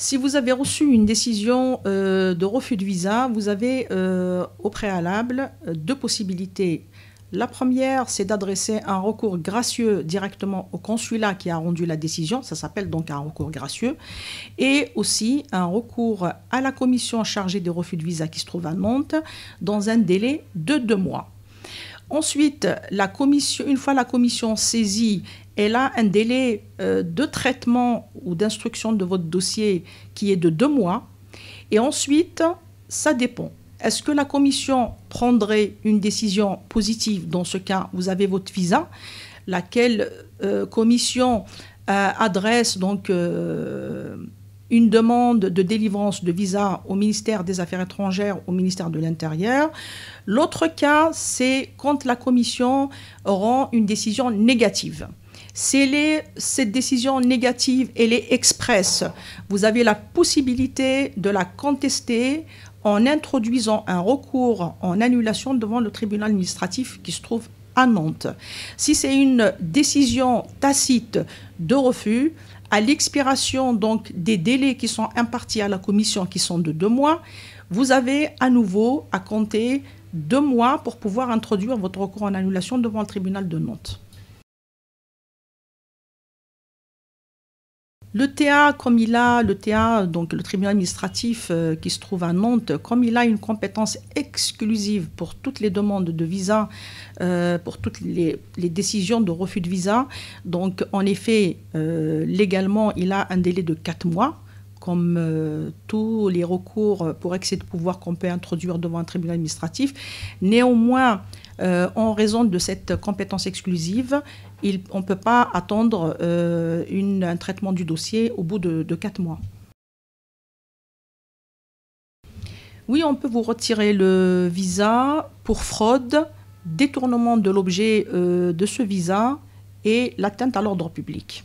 Si vous avez reçu une décision euh, de refus de visa, vous avez euh, au préalable euh, deux possibilités. La première, c'est d'adresser un recours gracieux directement au consulat qui a rendu la décision. Ça s'appelle donc un recours gracieux. Et aussi un recours à la commission chargée des refus de visa qui se trouve à Nantes dans un délai de deux mois. Ensuite, la commission, une fois la commission saisie, elle a un délai euh, de traitement ou d'instruction de votre dossier qui est de deux mois. Et ensuite, ça dépend. Est-ce que la commission prendrait une décision positive Dans ce cas, vous avez votre visa. Laquelle euh, commission euh, adresse donc une demande de délivrance de visa au ministère des Affaires étrangères, au ministère de l'Intérieur. L'autre cas, c'est quand la Commission rend une décision négative. Si cette décision négative, elle est expresse, vous avez la possibilité de la contester en introduisant un recours en annulation devant le tribunal administratif qui se trouve à Nantes. Si c'est une décision tacite de refus, à l'expiration donc des délais qui sont impartis à la commission, qui sont de deux mois, vous avez à nouveau à compter deux mois pour pouvoir introduire votre recours en annulation devant le tribunal de Nantes. Le TA, comme il a, le TA, donc le tribunal administratif euh, qui se trouve à Nantes, comme il a une compétence exclusive pour toutes les demandes de visa, euh, pour toutes les, décisions de refus de visa, donc en effet, euh, légalement, il a un délai de 4 mois, comme tous les recours pour excès de pouvoir qu'on peut introduire devant un tribunal administratif. Néanmoins, euh, en raison de cette compétence exclusive, on ne peut pas attendre euh, un traitement du dossier au bout de, quatre mois. Oui, on peut vous retirer le visa pour fraude, détournement de l'objet euh, de ce visa et l'atteinte à l'ordre public.